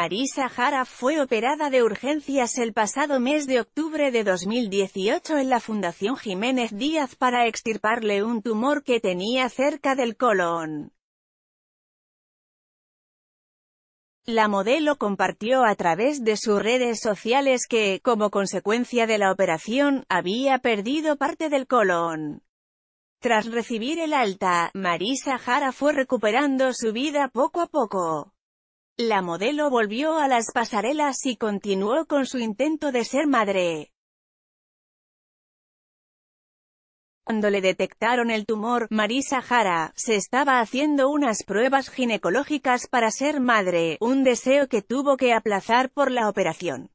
Marisa Jara fue operada de urgencias el pasado mes de octubre de 2018 en la Fundación Jiménez Díaz para extirparle un tumor que tenía cerca del colon. La modelo compartió a través de sus redes sociales que, como consecuencia de la operación, había perdido parte del colon. Tras recibir el alta, Marisa Jara fue recuperando su vida poco a poco. La modelo volvió a las pasarelas y continuó con su intento de ser madre. Cuando le detectaron el tumor, Marisa Jara, se estaba haciendo unas pruebas ginecológicas para ser madre, un deseo que tuvo que aplazar por la operación.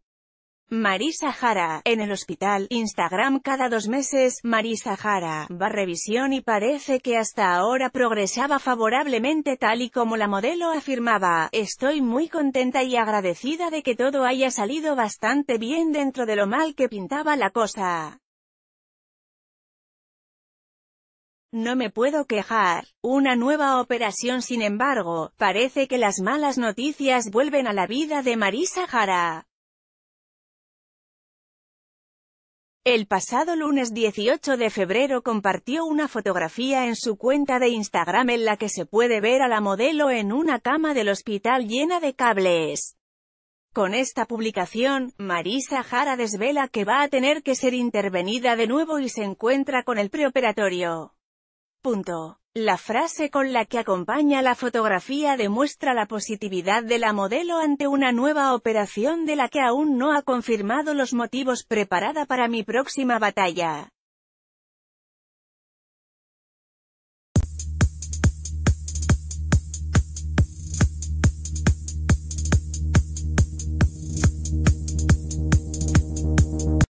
Marisa Jara, en el hospital, Instagram cada dos meses, Marisa Jara, va revisión y parece que hasta ahora progresaba favorablemente tal y como la modelo afirmaba, estoy muy contenta y agradecida de que todo haya salido bastante bien dentro de lo mal que pintaba la cosa. No me puedo quejar. Una nueva operación sin embargo, parece que las malas noticias vuelven a la vida de Marisa Jara. El pasado lunes 18 de febrero compartió una fotografía en su cuenta de Instagram en la que se puede ver a la modelo en una cama del hospital llena de cables. Con esta publicación, Marisa Jara desvela que va a tener que ser intervenida de nuevo y se encuentra con el preoperatorio. Punto. La frase con la que acompaña la fotografía demuestra la positividad de la modelo ante una nueva operación de la que aún no ha confirmado los motivos preparada para mi próxima batalla.